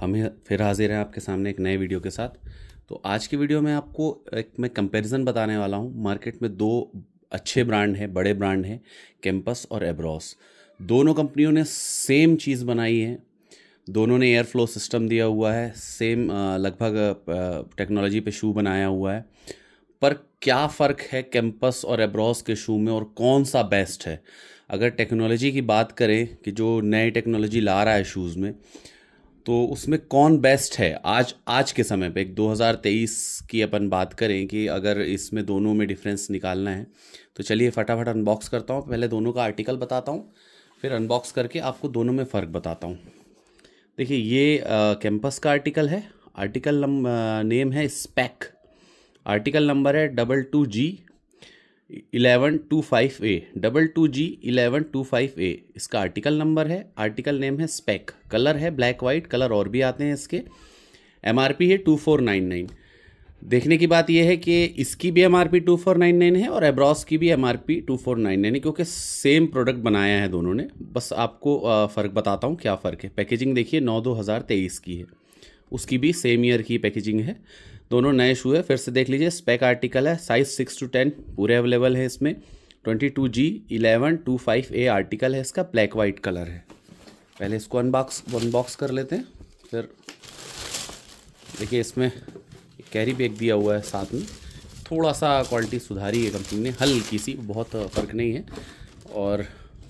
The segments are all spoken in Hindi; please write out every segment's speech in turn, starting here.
हम फिर हाजिर हैं आपके सामने एक नए वीडियो के साथ तो आज की वीडियो में आपको एक मैं कंपैरिजन बताने वाला हूँ मार्केट में दो अच्छे ब्रांड हैं बड़े ब्रांड हैं कैंपस और एब्रॉस दोनों कंपनियों ने सेम चीज़ बनाई है दोनों ने एयर फ्लो सिस्टम दिया हुआ है सेम लगभग टेक्नोलॉजी पे शू बनाया हुआ है पर क्या फ़र्क है कैंपस और एब्रॉस के शू में और कौन सा बेस्ट है अगर टेक्नोलॉजी की बात करें कि जो नए टेक्नोलॉजी ला रहा है शूज़ में तो उसमें कौन बेस्ट है आज आज के समय पे 2023 की अपन बात करें कि अगर इसमें दोनों में डिफरेंस निकालना है तो चलिए फटाफट अनबॉक्स करता हूँ पहले दोनों का आर्टिकल बताता हूँ फिर अनबॉक्स करके आपको दोनों में फ़र्क बताता हूँ देखिए ये कैंपस का आर्टिकल है आर्टिकल नेम है स्पैक आर्टिकल नंबर है double two G eleven two five A double two G eleven two five A इसका आर्टिकल नंबर है आर्टिकल नेम है स्पेक कलर है ब्लैक वाइट कलर और भी आते हैं इसके एम आर पी है टू फोर नाइन नाइन देखने की बात यह है कि इसकी भी M R P two four nine nine है और एब्रॉस की भी M R P two four nine nine है क्योंकि सेम प्रोडक्ट बनाया है दोनों ने बस आपको फ़र्क बताता हूँ क्या फ़र्क है पैकेजिंग देखिए नौ दो हज़ार तेईस की है उसकी भी सेम ईयर की पैकेजिंग है दोनों नए शू है फिर से देख लीजिए स्पेक आर्टिकल है साइज सिक्स टू टेन पूरे अवेलेबल है इसमें twenty two G eleven two five A article है इसका ब्लैक वाइट कलर है पहले इसको अनबॉक्स अनबॉक्स कर लेते हैं फिर देखिए इसमें कैरी बैग दिया हुआ है साथ में थोड़ा सा क्वालिटी सुधारी है कंपनी ने हल्की सी बहुत फ़र्क नहीं है और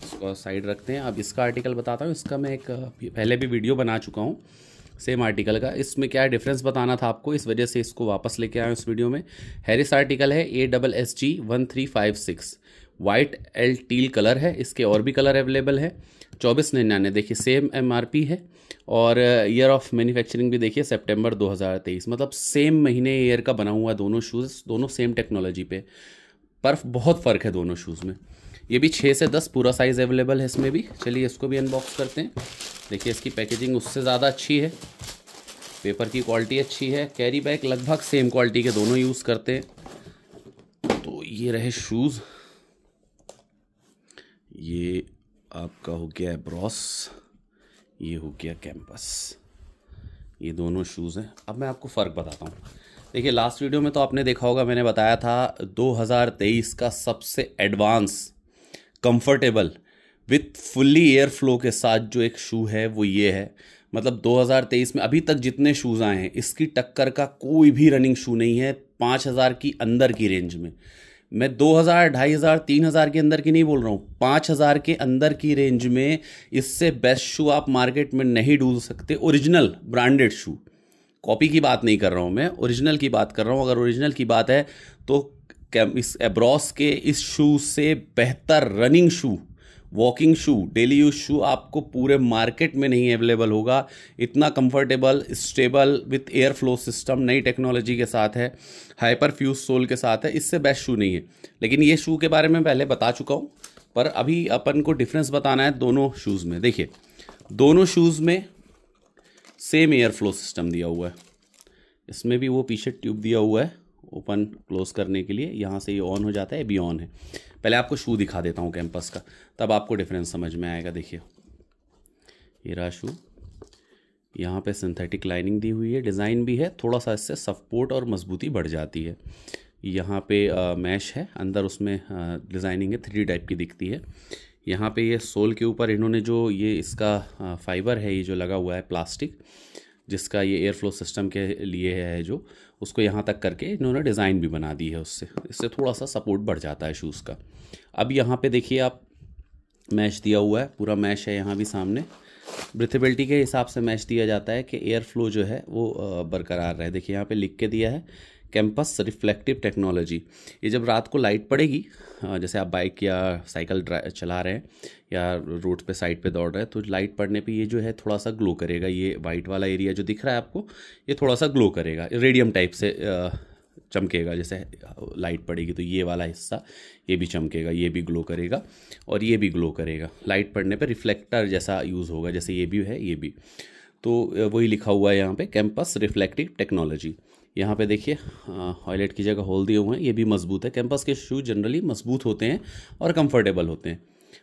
इसको साइड रखते हैं अब इसका आर्टिकल बताता हूँ इसका मैं एक पहले भी वीडियो बना चुका हूँ सेम आर्टिकल का इसमें क्या डिफरेंस बताना था आपको इस वजह से इसको वापस लेके आए इस वीडियो में हैरिस आर्टिकल है A double S G one three five six white L teal colour है इसके और भी कलर अवेलेबल है चौबीस निन्यानवे देखिए सेम एम आर पी है और ईयर ऑफ मैन्युफैक्चरिंग भी देखिए सेप्टेम्बर दो हज़ार तेईस मतलब सेम महीने ईयर का बना हुआ दोनों शूज़ दोनों सेम टेक्नोलॉजी पे पर बहुत फ़र्क है दोनों शूज़ में ये भी छः से दस पूरा साइज़ अवेलेबल है इसमें भी चलिए इसको भी अनबॉक्स करते हैं देखिए इसकी पैकेजिंग उससे ज़्यादा अच्छी है पेपर की क्वालिटी अच्छी है कैरी बैग लगभग सेम क्वालिटी के दोनों यूज़ करते हैं तो ये रहे शूज़ ये आपका हो गया एब्रॉस ये हो गया कैंपस ये दोनों शूज़ हैं अब मैं आपको फ़र्क बताता हूँ देखिए लास्ट वीडियो में तो आपने देखा होगा मैंने बताया था 2023 का सबसे advance comfortable with fully air flow के साथ जो एक शू है वो ये है मतलब 2023 में अभी तक जितने शूज़ आए हैं इसकी टक्कर का कोई भी रनिंग शू नहीं है 5000 की अंदर की रेंज में मैं 2000, 2500, 3000 के अंदर की नहीं बोल रहा हूँ 5000 के अंदर की रेंज में इससे बेस्ट शू आप मार्केट में नहीं ढूंढ सकते ओरिजिनल ब्रांडेड शू कॉपी की बात नहीं कर रहा हूँ मैं ओरिजिनल की बात कर रहा हूँ अगर ओरिजिनल की बात है तो इस एब्रॉस के इस शू से बेहतर running shoe walking shoe daily use shoe आपको पूरे मार्केट में नहीं अवेलेबल होगा इतना comfortable stable with air flow system नई टेक्नोलॉजी के साथ है हाइपर फ्यूज सोल के साथ है इससे बेस्ट शू नहीं है लेकिन ये शू के बारे में पहले बता चुका हूँ पर अभी अपन को डिफरेंस बताना है दोनों शूज़ में देखिए दोनों शूज़ में सेम एयर फ्लो सिस्टम दिया हुआ है इसमें भी वो पीछे ट्यूब दिया हुआ है ओपन क्लोज करने के लिए यहाँ से ये ऑन हो जाता है बी ऑन है पहले आपको शू दिखा देता हूँ कैंपस का तब आपको डिफरेंस समझ में आएगा देखिए ये रहा शू यहाँ पे सिंथेटिक लाइनिंग दी हुई है डिज़ाइन भी है थोड़ा सा इससे सपोर्ट और मजबूती बढ़ जाती है यहाँ पे आ, मैश है अंदर उसमें डिज़ाइनिंग है थ्री टाइप की दिखती है यहाँ पे ये सोल के ऊपर इन्होंने जो ये इसका फाइबर है ये जो लगा हुआ है प्लास्टिक जिसका ये एयर फ्लो सिस्टम के लिए है जो उसको यहाँ तक करके इन्होंने डिज़ाइन भी बना दी है उससे इससे थोड़ा सा सपोर्ट बढ़ जाता है शूज़ का अब यहाँ पे देखिए आप मैश दिया हुआ है पूरा मैश है यहाँ भी सामने ब्रिथेबिलिटी के हिसाब से मैच दिया जाता है कि एयर फ्लो जो है वो बरकरार रहे देखिए यहाँ पर लिख के दिया है कैंपस रिफ्लेक्टिव टेक्नोलॉजी ये जब रात को लाइट पड़ेगी हाँ, जैसे आप बाइक या साइकिल चला रहे हैं या रोड पे साइड पे दौड़ रहे हैं तो लाइट पड़ने पे ये जो है थोड़ा सा ग्लो करेगा ये वाइट वाला एरिया जो दिख रहा है आपको ये थोड़ा सा ग्लो करेगा रेडियम टाइप से चमकेगा जैसे लाइट पड़ेगी तो ये वाला हिस्सा ये भी चमकेगा ये भी ग्लो करेगा और ये भी ग्लो करेगा लाइट पड़ने पर रिफ्लेक्टर जैसा यूज़ होगा जैसे ये भी है ये भी तो वही लिखा हुआ है यहाँ पे कैंपस रिफ्लेक्टिव टेक्नोलॉजी यहाँ पे देखिए हॉयलेट की जगह होल दिए हुए हैं ये भी मजबूत है कैंपस के शू जनरली मजबूत होते हैं और कंफर्टेबल होते हैं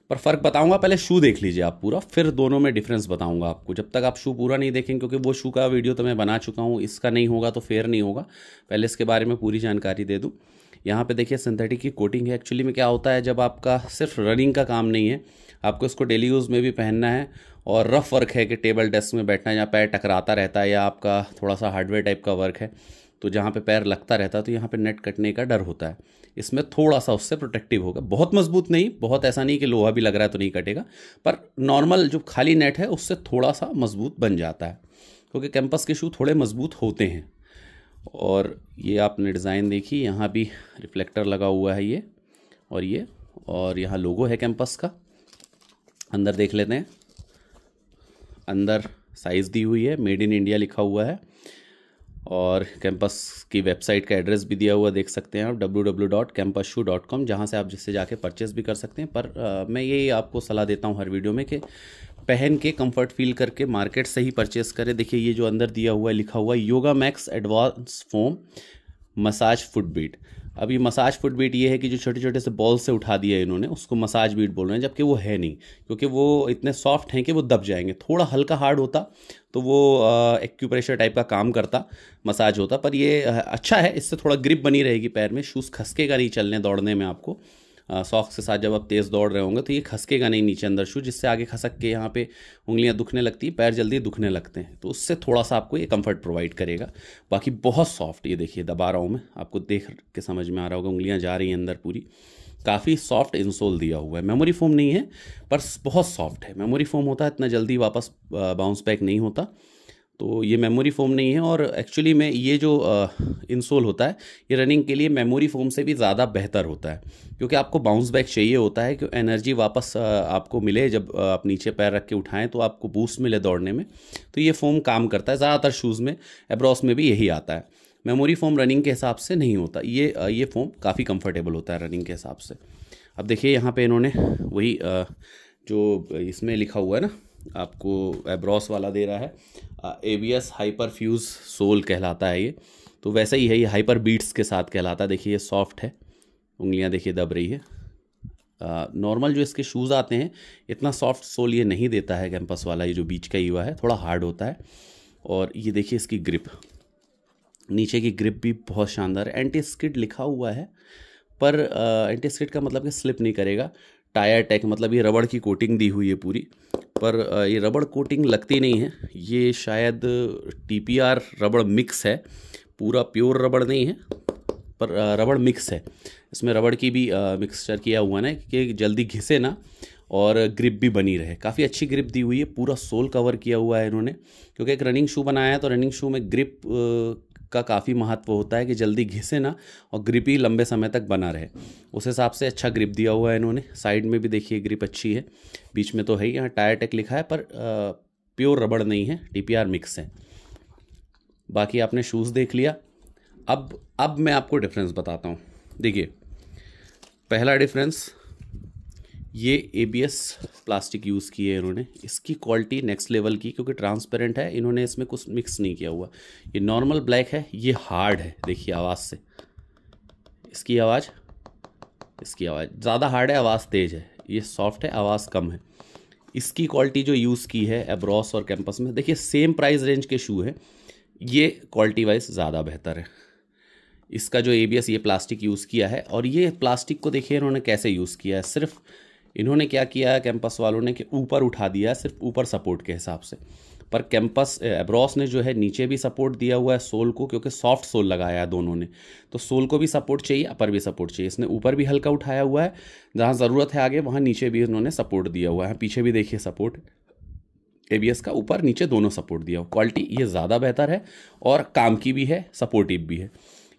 पर फ़र्क बताऊंगा पहले शू देख लीजिए आप पूरा फिर दोनों में डिफरेंस बताऊंगा आपको जब तक आप शू पूरा नहीं देखेंगे क्योंकि वो शू का वीडियो तो मैं बना चुका हूँ इसका नहीं होगा तो फेयर नहीं होगा पहले इसके बारे में पूरी जानकारी दे दूँ यहाँ पे देखिए सिंथेटिक की कोटिंग है एक्चुअली में क्या होता है जब आपका सिर्फ रनिंग का काम नहीं है आपको इसको डेली यूज़ में भी पहनना है और रफ़ वर्क है कि टेबल डेस्क में बैठना या पैर टकराता रहता है या आपका थोड़ा सा हार्डवेयर टाइप का वर्क है तो जहाँ पे पैर लगता रहता है तो यहाँ पे नेट कटने का डर होता है इसमें थोड़ा सा उससे प्रोटेक्टिव होगा बहुत मजबूत नहीं बहुत ऐसा नहीं कि लोहा भी लग रहा है तो नहीं कटेगा पर नॉर्मल जो खाली नेट है उससे थोड़ा सा मजबूत बन जाता है क्योंकि कैंपस के शू थोड़े मजबूत होते हैं और ये आपने डिज़ाइन देखी यहाँ भी रिफ्लेक्टर लगा हुआ है ये और ये और यहाँ लोगो है कैंपस का अंदर देख लेते हैं अंदर साइज़ दी हुई है मेड इन इंडिया लिखा हुआ है और कैंपस की वेबसाइट का एड्रेस भी दिया हुआ देख सकते हैं आप W W dot campus shoe dot com जहाँ से आप जिससे जाके परचेस भी कर सकते हैं पर आ, मैं यही आपको सलाह देता हूँ हर वीडियो में कि पहन के कंफर्ट फील करके मार्केट से ही परचेस करें देखिए ये जो अंदर दिया हुआ है लिखा हुआ है yoga max advance foam massage footbed अब ये मसाज फुट बीट ये है कि जो छोटे छोटे से बॉल से उठा दिया इन्होंने उसको मसाज बीट बोल रहे हैं जबकि वो है नहीं क्योंकि वो इतने सॉफ्ट हैं कि वो दब जाएंगे थोड़ा हल्का हार्ड होता तो वो एक्यूप्रेशर टाइप का काम करता मसाज होता पर ये अच्छा है इससे थोड़ा ग्रिप बनी रहेगी पैर में शूज़ खसकेगा नहीं चलने दौड़ने में आपको सॉक्स के साथ जब आप तेज़ दौड़ रहे होंगे तो ये खसकेगा नहीं नीचे अंदर शू जिससे आगे खसक के यहाँ पे उंगलियाँ दुखने लगती पैर जल्दी दुखने लगते हैं तो उससे थोड़ा सा आपको ये कम्फर्ट प्रोवाइड करेगा बाकी बहुत सॉफ्ट ये देखिए दबा रहा हूँ मैं आपको देख के समझ में आ रहा होगा उंगलियाँ जा रही हैं अंदर पूरी काफ़ी सॉफ्ट इंसोल दिया हुआ है मेमोरी फोम नहीं है पर बहुत सॉफ्ट है मेमोरी फोम होता है इतना जल्दी वापस बाउंस बैक नहीं होता तो ये मेमोरी फोम नहीं है और एक्चुअली में ये जो इंसोल होता है ये रनिंग के लिए मेमोरी फोम से भी ज़्यादा बेहतर होता है क्योंकि आपको बाउंस बैक चाहिए होता है कि एनर्जी वापस आपको मिले जब आप नीचे पैर रख के उठाएं तो आपको बूस्ट मिले दौड़ने में तो ये फोम काम करता है ज़्यादातर शूज़ में एब्रॉस में भी यही आता है मेमोरी फोम रनिंग के हिसाब से नहीं होता ये ये फोम काफ़ी कम्फर्टेबल होता है रनिंग के हिसाब से अब देखिए यहाँ पर इन्होंने वही जो इसमें लिखा हुआ है ना आपको एब्रॉस वाला दे रहा है A B S hyper fuse sole कहलाता है ये तो वैसा ही है ये हाइपर बीट्स के साथ कहलाता है देखिए ये सॉफ्ट है उंगलियां देखिए दब रही है नॉर्मल जो इसके शूज़ आते हैं इतना सॉफ्ट सोल ये नहीं देता है कैंपस वाला ये जो बीच का युवा है थोड़ा हार्ड होता है और ये देखिए इसकी ग्रिप नीचे की ग्रिप भी बहुत शानदार है एंटी स्किड लिखा हुआ है पर एंटी स्किड का मतलब कि स्लिप नहीं करेगा टायर टैक मतलब ये रबड़ की कोटिंग दी हुई है पूरी पर ये रबड़ कोटिंग लगती नहीं है ये शायद टी रबड़ मिक्स है पूरा प्योर रबड़ नहीं है पर रबड़ मिक्स है इसमें रबड़ की भी मिक्सचर किया हुआ ना कि जल्दी घिसे ना और ग्रिप भी बनी रहे काफ़ी अच्छी ग्रिप दी हुई है पूरा सोल कवर किया हुआ है इन्होंने क्योंकि एक रनिंग शू बनाया है तो रनिंग शू में ग्रिप का काफ़ी महत्व होता है कि जल्दी घिसे ना और ग्रिप ही लंबे समय तक बना रहे उस हिसाब से अच्छा ग्रिप दिया हुआ है इन्होंने साइड में भी देखिए ग्रिप अच्छी है बीच में तो है ही यहाँ टायर टेक लिखा है पर आ, प्योर रबड़ नहीं है टी मिक्स है बाकी आपने शूज़ देख लिया अब अब मैं आपको डिफरेंस बताता हूँ देखिए पहला डिफरेंस ये ए प्लास्टिक यूज़ की है इन्होंने इसकी क्वालिटी नेक्स्ट लेवल की क्योंकि ट्रांसपेरेंट है इन्होंने इसमें कुछ मिक्स नहीं किया हुआ ये नॉर्मल ब्लैक है ये हार्ड है देखिए आवाज़ से इसकी आवाज़ इसकी आवाज़ ज़्यादा हार्ड है आवाज़ तेज़ है ये सॉफ्ट है आवाज़ कम है इसकी क्वालिटी जो यूज़ की है एब्रॉस और कैंपस में देखिए सेम प्राइस रेंज के शू हैं ये क्वालिटी वाइज ज़्यादा बेहतर है इसका जो ए ये प्लास्टिक यूज़ किया है और ये प्लास्टिक को देखिए इन्होंने कैसे यूज़ किया है सिर्फ इन्होंने क्या किया कैंपस वालों ने कि ऊपर उठा दिया सिर्फ ऊपर सपोर्ट के हिसाब से पर कैंपस एब्रॉस ने जो है नीचे भी सपोर्ट दिया हुआ है सोल को क्योंकि सॉफ्ट सोल लगाया है दोनों ने तो सोल को भी सपोर्ट चाहिए अपर भी सपोर्ट चाहिए इसने ऊपर भी हल्का उठाया हुआ है जहाँ ज़रूरत है आगे वहाँ नीचे भी इन्होंने सपोर्ट दिया हुआ है पीछे भी देखिए सपोर्ट ए का ऊपर नीचे दोनों सपोर्ट दिया हुआ क्वालिटी ये ज़्यादा बेहतर है और काम की भी है सपोर्टिव भी है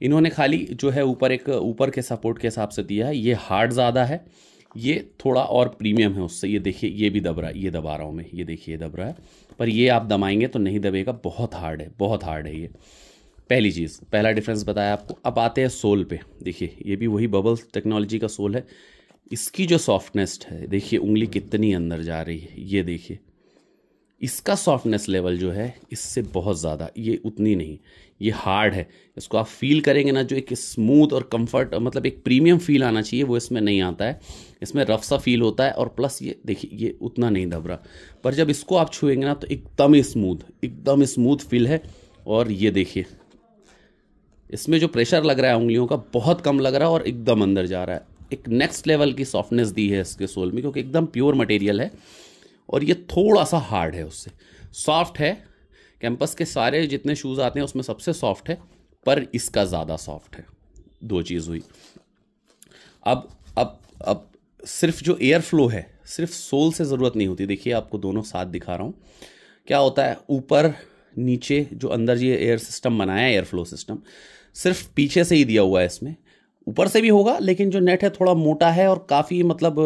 इन्होंने खाली जो है ऊपर एक ऊपर के सपोर्ट के हिसाब से दिया है ये हार्ड ज़्यादा है ये थोड़ा और प्रीमियम है उससे ये देखिए ये भी दब रहा है ये दबा रहा हूँ मैं ये देखिए ये दब रहा है पर ये आप दबाएंगे तो नहीं दबेगा बहुत हार्ड है बहुत हार्ड है ये पहली चीज़ पहला डिफरेंस बताया आपको अब आते हैं सोल पे देखिए ये भी वही बबल्स टेक्नोलॉजी का सोल है इसकी जो सॉफ्टनेस है देखिए उंगली कितनी अंदर जा रही है ये देखिए इसका सॉफ्टनेस लेवल जो है इससे बहुत ज़्यादा ये उतनी नहीं ये हार्ड है इसको आप फील करेंगे ना जो एक स्मूथ और कंफर्ट मतलब एक प्रीमियम फील आना चाहिए वो इसमें नहीं आता है इसमें रफ सा फील होता है और प्लस ये देखिए ये उतना नहीं दब रहा पर जब इसको आप छुएंगे ना तो एकदम स्मूथ एकदम स्मूथ फील है और ये देखिए इसमें जो प्रेशर लग रहा है उंगलियों का बहुत कम लग रहा है और एकदम अंदर जा रहा है एक नेक्स्ट लेवल की सॉफ्टनेस दी है इसके सोल में क्योंकि एकदम प्योर मटेरियल है और ये थोड़ा सा हार्ड है उससे सॉफ्ट है कैंपस के सारे जितने शूज़ आते हैं उसमें सबसे सॉफ्ट है पर इसका ज़्यादा सॉफ्ट है दो चीज़ हुई अब अब अब सिर्फ जो एयर फ्लो है सिर्फ सोल से ज़रूरत नहीं होती देखिए आपको दोनों साथ दिखा रहा हूँ क्या होता है ऊपर नीचे जो अंदर ये एयर सिस्टम बनाया है एयर फ्लो सिस्टम सिर्फ पीछे से ही दिया हुआ है इसमें ऊपर से भी होगा लेकिन जो नेट है थोड़ा मोटा है और काफ़ी मतलब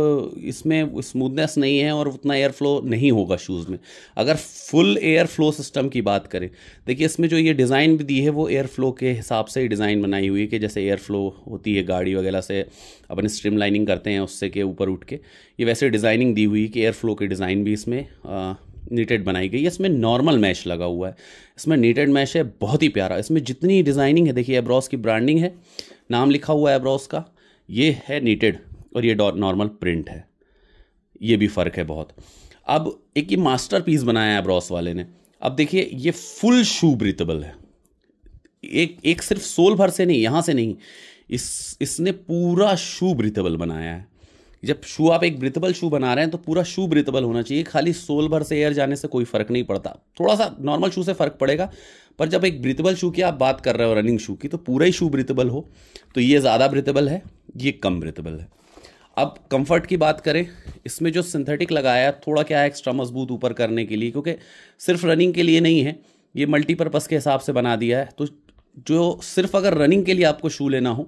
इसमें स्मूथनेस नहीं है और उतना एयर फ्लो नहीं होगा शूज़ में अगर फुल एयर फ्लो सिस्टम की बात करें देखिए इसमें जो ये डिज़ाइन भी दी है वो एयर फ्लो के हिसाब से डिज़ाइन बनाई हुई है कि जैसे एयर फ्लो होती है गाड़ी वगैरह से अपन स्ट्रीम लाइनिंग करते हैं उससे के ऊपर उठ के ये वैसे डिज़ाइनिंग दी हुई कि एयर फ्लो की डिज़ाइन भी इसमें आ, नीटेड बनाई गई है इसमें नॉर्मल मैश लगा हुआ है इसमें नीटेड मैश है बहुत ही प्यारा इसमें जितनी डिज़ाइनिंग है देखिए एब्रॉस की ब्रांडिंग है नाम लिखा हुआ है एब्रॉस का ये है नीटेड और ये नॉर्मल प्रिंट है ये भी फ़र्क है बहुत अब एक ये मास्टर पीस बनाया है एब्रॉस वाले ने अब देखिए ये फुल शू ब्रिथेबल है एक एक सिर्फ सोल भर से नहीं यहाँ से नहीं इस इसने पूरा शू ब्रिथेबल बनाया है जब शू आप एक ब्रिथबल शू बना रहे हैं तो पूरा शू ब्रिथबल होना चाहिए खाली सोल भर से एयर जाने से कोई फ़र्क नहीं पड़ता थोड़ा सा नॉर्मल शू से फ़र्क पड़ेगा पर जब एक ब्रिथबल शू की आप बात कर रहे हो रनिंग शू की तो पूरा ही शू ब्रिथबल हो तो ये ज़्यादा ब्रिथबल है ये कम ब्रिथबल है अब कंफर्ट की बात करें इसमें जो सिंथेटिक लगाया है थोड़ा क्या है एक्स्ट्रा मजबूत ऊपर करने के लिए क्योंकि सिर्फ रनिंग के लिए नहीं है ये मल्टीपर्पज़ के हिसाब से बना दिया है तो जो सिर्फ अगर रनिंग के लिए आपको शू लेना हो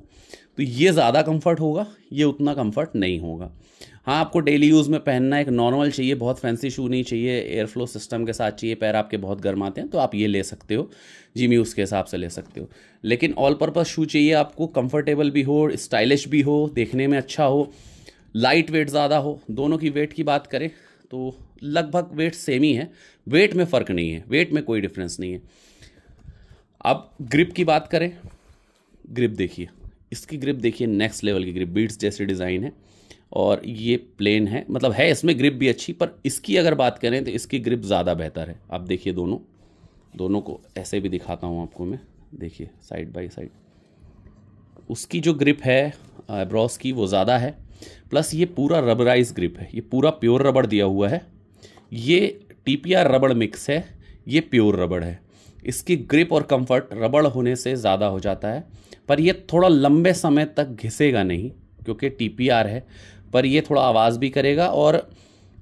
तो ये ज़्यादा कंफर्ट होगा ये उतना कंफर्ट नहीं होगा हाँ आपको डेली यूज़ में पहनना एक नॉर्मल चाहिए बहुत फैंसी शू नहीं चाहिए एयरफ्लो सिस्टम के साथ चाहिए पैर आपके बहुत गर्म आते हैं तो आप ये ले सकते हो जिमी उसके हिसाब से ले सकते हो लेकिन ऑल पर्पज़ शू चाहिए आपको कंफर्टेबल भी हो स्टाइलिश भी हो देखने में अच्छा हो लाइट वेट ज़्यादा हो दोनों की वेट की बात करें तो लगभग वेट सेम ही है वेट में फ़र्क नहीं है वेट में कोई डिफरेंस नहीं है अब ग्रिप की बात करें ग्रिप देखिए इसकी ग्रिप देखिए नेक्स्ट लेवल की ग्रिप बीट्स जैसी डिज़ाइन है और ये प्लेन है मतलब है इसमें ग्रिप भी अच्छी पर इसकी अगर बात करें तो इसकी ग्रिप ज़्यादा बेहतर है आप देखिए दोनों दोनों को ऐसे भी दिखाता हूँ आपको मैं देखिए साइड बाय साइड उसकी जो ग्रिप है ब्रॉस की वो ज़्यादा है प्लस ये पूरा रबराइज ग्रिप है ये पूरा प्योर रबड़ दिया हुआ है ये टी रबड़ मिक्स है ये प्योर रबड़ है इसकी ग्रिप और कंफर्ट रबड़ होने से ज़्यादा हो जाता है पर यह थोड़ा लंबे समय तक घिसेगा नहीं क्योंकि टी है पर यह थोड़ा आवाज़ भी करेगा और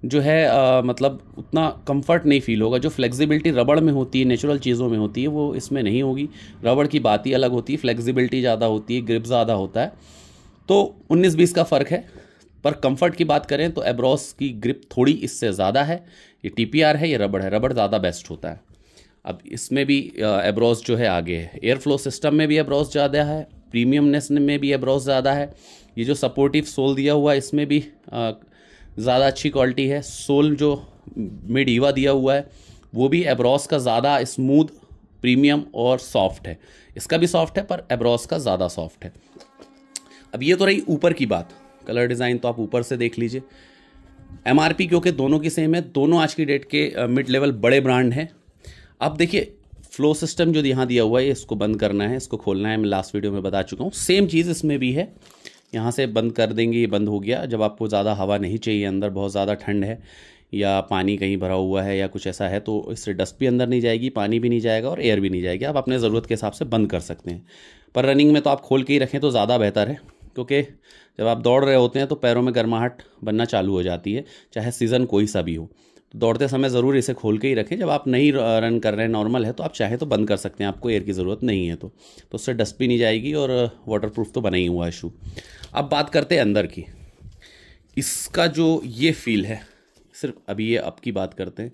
जो है आ, मतलब उतना कंफर्ट नहीं फील होगा जो फ्लेक्सिबिलिटी रबड़ में होती है नेचुरल चीज़ों में होती है वो इसमें नहीं होगी रबड़ की बात ही अलग होती है फ्लेक्सिबिलिटी ज़्यादा होती है ग्रिप ज़्यादा होता है तो 19-20 का फ़र्क है पर कंफर्ट की बात करें तो एब्रॉस की ग्रिप थोड़ी इससे ज़्यादा है ये टी है ये रबड़ है रबड़ ज़्यादा बेस्ट होता है अब इसमें भी एब्रॉस जो है आगे है एयर फ्लो सिस्टम में भी एब्रॉस ज़्यादा है प्रीमियमनेस में भी एब्रॉस ज़्यादा है ये जो सपोर्टिव सोल दिया हुआ है इसमें भी ज़्यादा अच्छी क्वालिटी है सोल जो मिड ईवा दिया हुआ है वो भी एब्रोस का ज़्यादा स्मूथ प्रीमियम और सॉफ्ट है इसका भी सॉफ्ट है पर एब्रोस का ज़्यादा सॉफ्ट है अब ये तो रही ऊपर की बात कलर डिज़ाइन तो आप ऊपर से देख लीजिए एम क्योंकि दोनों की सेम है दोनों आज की डेट के मिड लेवल बड़े ब्रांड हैं अब देखिए फ्लो सिस्टम जो यहाँ दिया हुआ है इसको बंद करना है इसको खोलना है मैं लास्ट वीडियो में बता चुका हूँ सेम चीज़ इसमें भी है यहाँ से बंद कर देंगे ये बंद हो गया जब आपको ज़्यादा हवा नहीं चाहिए अंदर बहुत ज़्यादा ठंड है या पानी कहीं भरा हुआ है या कुछ ऐसा है तो इससे डस्ट भी अंदर नहीं जाएगी पानी भी नहीं जाएगा और एयर भी नहीं जाएगी आप अपने ज़रूरत के हिसाब से बंद कर सकते हैं पर रनिंग में तो आप खोल के ही रखें तो ज़्यादा बेहतर है क्योंकि जब आप दौड़ रहे होते हैं तो पैरों में गर्माहट बनना चालू हो जाती है चाहे सीज़न कोई सा भी हो तो दौड़ते समय ज़रूर इसे खोल के ही रखें जब आप नहीं रन कर रहे हैं नॉर्मल है तो आप चाहे तो बंद कर सकते हैं आपको एयर की ज़रूरत नहीं है तो तो उससे डस्ट भी नहीं जाएगी और वाटर प्रूफ तो बना ही हुआ है शू अब बात करते हैं अंदर की इसका जो ये फील है सिर्फ अभी ये अब की बात करते हैं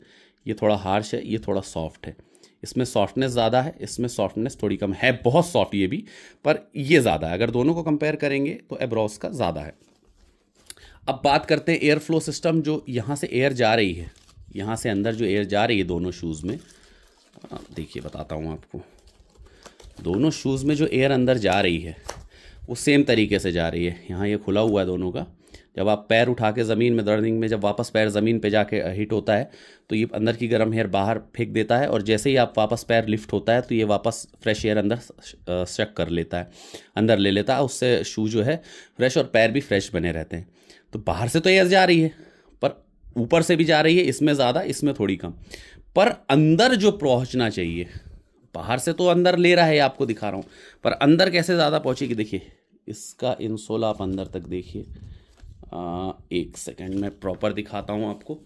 ये थोड़ा हार्श है ये थोड़ा सॉफ्ट है इसमें सॉफ्टनेस ज़्यादा है इसमें सॉफ्टनेस थोड़ी कम है बहुत सॉफ्ट ये भी पर ये ज़्यादा है अगर दोनों को कंपेयर करेंगे तो एब्रॉस का ज़्यादा है अब बात करते हैं एयर फ्लो सिस्टम जो यहाँ से एयर जा रही है यहाँ से अंदर जो एयर जा रही है दोनों शूज़ में देखिए बताता हूँ आपको दोनों शूज़ में जो एयर अंदर जा रही है वो सेम तरीके से जा रही है यहाँ ये खुला हुआ है दोनों का जब आप पैर उठा के ज़मीन में दर्निंग में जब वापस पैर ज़मीन पे जाके हिट होता है तो ये अंदर की गर्म एयर बाहर फेंक देता है और जैसे ही आप वापस पैर लिफ्ट होता है तो ये वापस फ्रेश एयर अंदर शक कर लेता है अंदर ले लेता है उससे शू जो है फ्रेश और पैर भी फ्रेश बने रहते हैं तो बाहर से तो एयर जा रही है ऊपर से भी जा रही है इसमें ज़्यादा इसमें थोड़ी कम पर अंदर जो पहुँचना चाहिए बाहर से तो अंदर ले रहा है आपको दिखा रहा हूँ पर अंदर कैसे ज़्यादा पहुँचेगी देखिए इसका इंसोल आप अंदर तक देखिए एक सेकेंड मैं प्रॉपर दिखाता हूँ आपको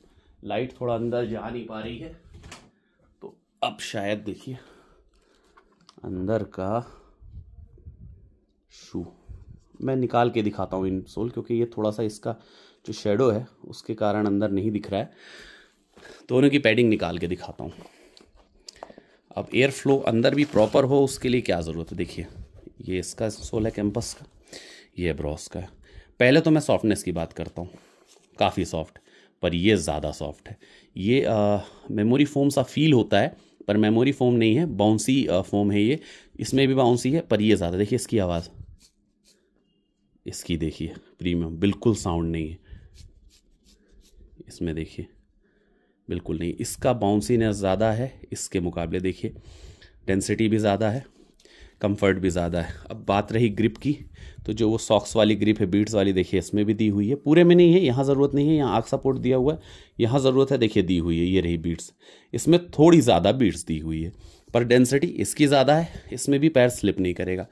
लाइट थोड़ा अंदर जा नहीं पा रही है तो अब शायद देखिए अंदर का शू मैं निकाल के दिखाता हूँ इंसोल क्योंकि ये थोड़ा सा इसका जो शेडो है उसके कारण अंदर नहीं दिख रहा है दोनों तो की पैडिंग निकाल के दिखाता हूँ अब एयर फ्लो अंदर भी प्रॉपर हो उसके लिए क्या ज़रूरत है देखिए ये इसका सोल है कैंपस का ये ब्रॉस का है पहले तो मैं सॉफ्टनेस की बात करता हूँ काफ़ी सॉफ्ट पर ये ज़्यादा सॉफ्ट है ये मेमोरी फोम सा फील होता है पर मेमोरी फोम नहीं है बाउंसी फोम है ये इसमें भी बाउंसी है पर ये ज़्यादा देखिए इसकी आवाज़ इसकी देखिए प्रीमियम बिल्कुल साउंड नहीं है इसमें देखिए बिल्कुल नहीं इसका बाउंसीनेस ज़्यादा है इसके मुकाबले देखिए डेंसिटी भी ज़्यादा है कंफर्ट भी ज़्यादा है अब बात रही ग्रिप की तो जो वो सॉक्स वाली ग्रिप है बीट्स वाली देखिए इसमें भी दी हुई है पूरे में नहीं है यहाँ ज़रूरत नहीं है यहाँ आग सपोर्ट दिया हुआ है यहाँ ज़रूरत है देखिए दी हुई है ये रही बीट्स इसमें थोड़ी ज़्यादा बीट्स दी हुई है पर डेंसिटी इसकी ज़्यादा है इसमें भी पैर स्लिप नहीं करेगा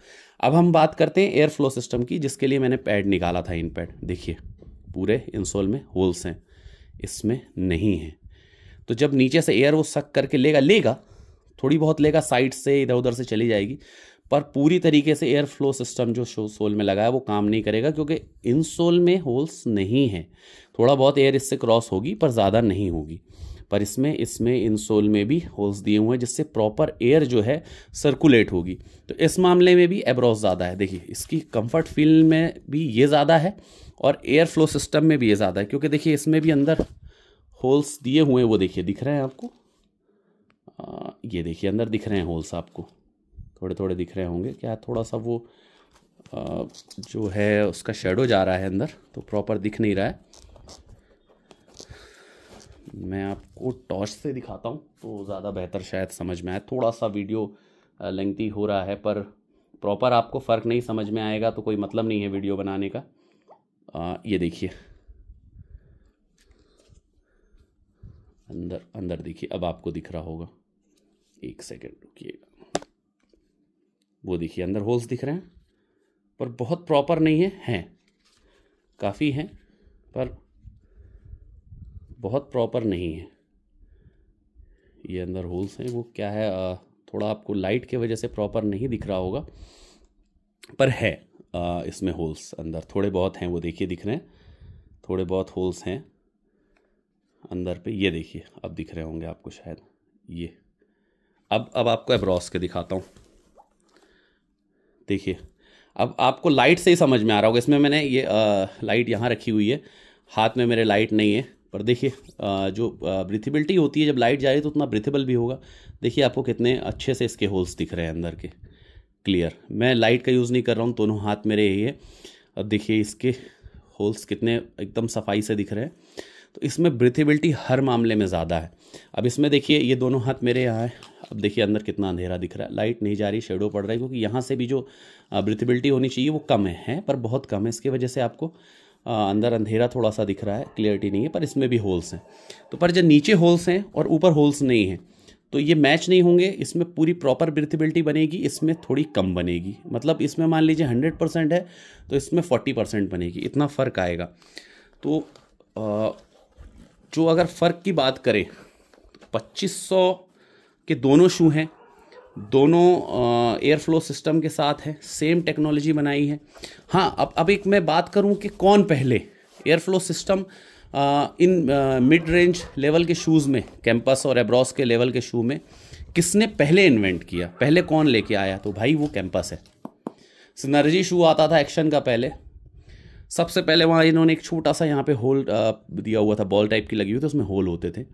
अब हम बात करते हैं एयर फ्लो सिस्टम की जिसके लिए मैंने पैड निकाला था इन पैड देखिए पूरे इंसोल में होल्स हैं इसमें नहीं है तो जब नीचे से एयर वो सक करके लेगा लेगा थोड़ी बहुत लेगा साइड से इधर उधर से चली जाएगी पर पूरी तरीके से एयर फ्लो सिस्टम जो शो सोल में लगा है वो काम नहीं करेगा क्योंकि इन सोल में होल्स नहीं है थोड़ा बहुत एयर इससे क्रॉस होगी पर ज़्यादा नहीं होगी पर इसमें इसमें इन सोल में भी होल्स दिए हुए हैं जिससे प्रॉपर एयर जो है सर्कुलेट होगी तो इस मामले में भी एब्रॉस ज़्यादा है देखिए इसकी कंफर्ट फील में भी ये ज़्यादा है और एयर फ्लो सिस्टम में भी ये ज़्यादा है क्योंकि देखिए इसमें भी अंदर होल्स दिए हुए हैं वो देखिए दिख रहे हैं आपको आ, ये देखिए अंदर दिख रहे हैं होल्स आपको थोड़े थोड़े दिख रहे होंगे क्या थोड़ा सा वो आ, जो है उसका शेडो जा रहा है अंदर तो प्रॉपर दिख नहीं रहा है मैं आपको टॉर्च से दिखाता हूँ तो ज़्यादा बेहतर शायद समझ में आए थोड़ा सा वीडियो लेंथी हो रहा है पर प्रॉपर आपको फ़र्क नहीं समझ में आएगा तो कोई मतलब नहीं है वीडियो बनाने का आ, ये देखिए अंदर अंदर देखिए अब आपको दिख रहा होगा एक सेकेंड रुकिएगा वो देखिए अंदर होल्स दिख रहे हैं पर बहुत प्रॉपर नहीं है हैं काफ़ी हैं पर बहुत प्रॉपर नहीं है ये अंदर होल्स हैं वो क्या है थोड़ा आपको लाइट के वजह से प्रॉपर नहीं दिख रहा होगा पर है इसमें होल्स अंदर थोड़े बहुत हैं वो देखिए दिख रहे हैं थोड़े बहुत होल्स हैं अंदर पे ये देखिए अब दिख रहे होंगे आपको शायद ये अब अब आपको एब्रॉस के दिखाता हूँ देखिए अब आपको लाइट से ही समझ में आ रहा होगा इसमें मैंने ये आ, लाइट यहाँ रखी हुई है हाथ में मेरे लाइट नहीं है पर देखिए जो ब्रिथिबिलिटी होती है जब लाइट जा रही है तो उतना ब्रिथेबल भी होगा देखिए आपको कितने अच्छे से इसके होल्स दिख रहे हैं अंदर के क्लियर मैं लाइट का यूज़ नहीं कर रहा हूँ दोनों हाथ मेरे यही है अब देखिए इसके होल्स कितने एकदम सफाई से दिख रहे हैं तो इसमें ब्रिथेबिलिटी हर मामले में ज़्यादा है अब इसमें देखिए ये दोनों हाथ मेरे यहाँ है अब देखिए अंदर कितना अंधेरा दिख रहा है लाइट नहीं जा रही शेडो पड़ रहा है क्योंकि यहाँ से भी जो ब्रिथेबिलिटी होनी चाहिए वो कम है पर बहुत कम है इसकी वजह से आपको अंदर अंधेरा थोड़ा सा दिख रहा है क्लियरिटी नहीं है पर इसमें भी होल्स हैं तो पर जब नीचे होल्स हैं और ऊपर होल्स नहीं हैं तो ये मैच नहीं होंगे इसमें पूरी प्रॉपर ब्रिथिबिलिटी बनेगी इसमें थोड़ी कम बनेगी मतलब इसमें मान लीजिए हंड्रेड परसेंट है तो इसमें फोर्टी परसेंट बनेगी इतना फ़र्क आएगा तो जो अगर फ़र्क की बात करें तो पच्चीस सौ के दोनों शू हैं दोनों एयर फ्लो सिस्टम के साथ है सेम टेक्नोलॉजी बनाई है हाँ अब अब एक मैं बात करूँ कि कौन पहले एयर फ्लो सिस्टम इन मिड रेंज लेवल के शूज़ में कैंपस और एब्रॉस के लेवल के शू में किसने पहले इन्वेंट किया पहले कौन लेके आया तो भाई वो कैंपस है सिनर्जी शू आता था एक्शन का पहले सबसे पहले वहाँ इन्होंने एक छोटा सा यहाँ पे होल दिया हुआ था बॉल टाइप की लगी हुई थी उसमें होल होते थे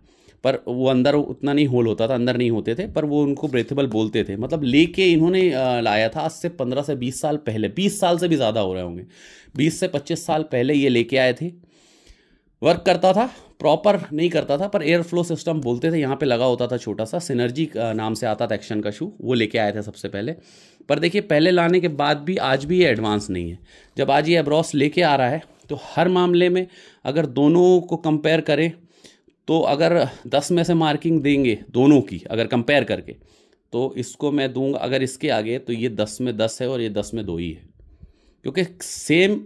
पर वो अंदर उतना नहीं होल होता था अंदर नहीं होते थे पर वो उनको ब्रेथेबल बोलते थे मतलब लेके इन्होंने लाया था आज से पंद्रह से बीस साल पहले बीस साल से भी ज़्यादा हो रहे होंगे बीस से पच्चीस साल पहले ये लेके आए थे वर्क करता था प्रॉपर नहीं करता था पर एयर फ्लो सिस्टम बोलते थे यहाँ पे लगा होता था छोटा सा सिनर्जी नाम से आता था एक्शन का शू वो लेके आए थे सबसे पहले पर देखिए पहले लाने के बाद भी आज भी ये एडवांस नहीं है जब आज ये एब्रॉस लेके आ रहा है तो हर मामले में अगर दोनों को कंपेयर करें तो अगर दस में से मार्किंग देंगे दोनों की अगर कंपेयर करके तो इसको मैं दूंगा अगर इसके आगे तो ये दस में दस है और ये दस में दो ही है क्योंकि सेम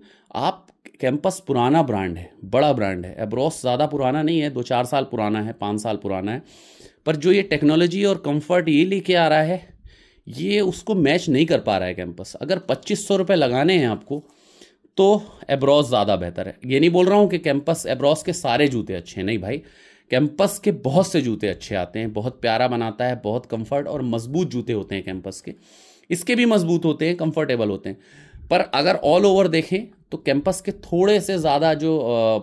आप कैंपस पुराना ब्रांड है बड़ा ब्रांड है एब्रॉस ज़्यादा पुराना नहीं है दो चार साल पुराना है पाँच साल पुराना है पर जो ये टेक्नोलॉजी और कंफर्ट ये लेके आ रहा है ये उसको मैच नहीं कर पा रहा है कैंपस अगर पच्चीस सौ रुपये लगाने हैं आपको तो एब्रॉस ज़्यादा बेहतर है ये नहीं बोल रहा हूँ कि कैंपस एब्रॉस के सारे जूते अच्छे हैं नहीं भाई कैंपस के बहुत से जूते अच्छे आते हैं बहुत प्यारा बनाता है बहुत कंफर्ट और मजबूत जूते होते हैं कैंपस के इसके भी मजबूत होते हैं कंफर्टेबल होते हैं पर अगर ऑल ओवर देखें तो कैंपस के थोड़े से ज़्यादा जो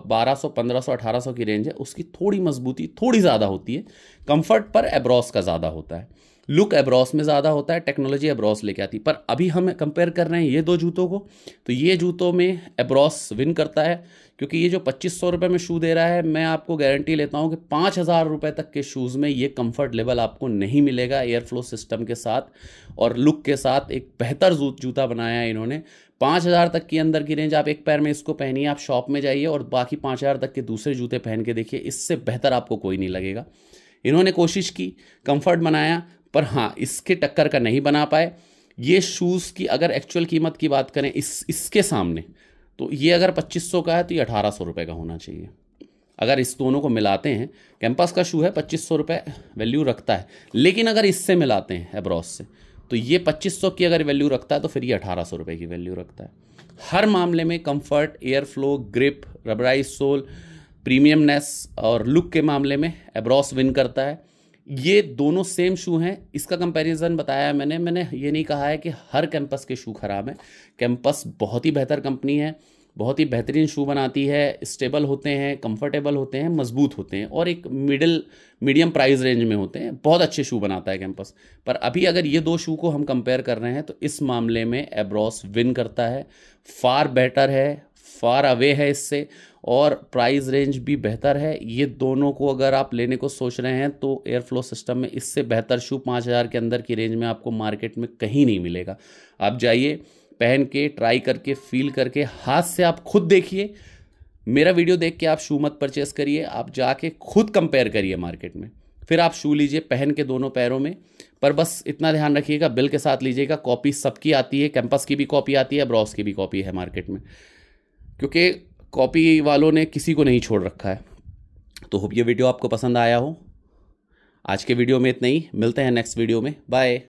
1200, 1500, 1800 की रेंज है उसकी थोड़ी मजबूती थोड़ी ज़्यादा होती है कंफर्ट पर एब्रॉस का ज़्यादा होता है लुक एब्रॉस में ज़्यादा होता है टेक्नोलॉजी एब्रॉस लेके आती है पर अभी हम कंपेयर कर रहे हैं ये दो जूतों को तो ये जूतों में एब्रॉस विन करता है क्योंकि ये जो पच्चीस सौ रुपये में शू दे रहा है मैं आपको गारंटी लेता हूँ कि पाँच हज़ार रुपये तक के शूज़ में ये कंफर्ट लेवल आपको नहीं मिलेगा एयर फ्लो सिस्टम के साथ और लुक के साथ एक बेहतर जूता बनाया है इन्होंने पाँच हज़ार तक के अंदर की रेंज आप एक पैर में इसको पहनिए आप शॉप में जाइए और बाकी पाँच हज़ार तक के दूसरे जूते पहन के देखिए इससे बेहतर आपको कोई नहीं लगेगा इन्होंने कोशिश की कंफर्ट बनाया पर हाँ इसके टक्कर का नहीं बना पाए ये शूज़ की अगर एक्चुअल कीमत की बात करें इस इसके सामने तो ये अगर 2500 का है तो ये अठारह सौ रुपये का होना चाहिए अगर इस दोनों को मिलाते हैं कैंपस का शू है पच्चीस सौ रुपये वैल्यू रखता है लेकिन अगर इससे मिलाते हैं एब्रॉस से तो ये पच्चीस सौ की अगर वैल्यू रखता है तो फिर ये अठारह सौ रुपये की वैल्यू रखता है हर मामले में comfort air flow grip rubberise sole premiumness और लुक के मामले में एब्रॉस विन करता है ये दोनों सेम शू हैं इसका कंपैरिजन बताया मैंने मैंने ये नहीं कहा है कि हर कैंपस के शू ख़राब हैं कैंपस बहुत ही बेहतर कंपनी है बहुत ही बेहतरीन शू बनाती है स्टेबल होते हैं कंफर्टेबल होते हैं मजबूत होते हैं और एक मिडिल मीडियम प्राइस रेंज में होते हैं बहुत अच्छे शू बनाता है कैंपस पर अभी अगर ये दो शू को हम कंपेयर कर रहे हैं तो इस मामले में एब्रॉस विन करता है फार बेटर है फार अवे है इससे और प्राइस रेंज भी बेहतर है ये दोनों को अगर आप लेने को सोच रहे हैं तो एयर फ्लो सिस्टम में इससे बेहतर शू पाँच हज़ार के अंदर की रेंज में आपको मार्केट में कहीं नहीं मिलेगा आप जाइए पहन के ट्राई करके फील करके हाथ से आप खुद देखिए मेरा वीडियो देख के आप शू मत परचेस करिए आप जाके खुद कंपेयर करिए मार्केट में फिर आप शू लीजिए पहन के दोनों पैरों में पर बस इतना ध्यान रखिएगा बिल के साथ लीजिएगा कॉपी सबकी आती है कैंपस की भी कॉपी आती है ब्रॉस की भी कॉपी है मार्केट में क्योंकि कॉपी वालों ने किसी को नहीं छोड़ रखा है तो होप ये वीडियो आपको पसंद आया हो आज के वीडियो में इतना ही मिलते हैं नेक्स्ट वीडियो में बाय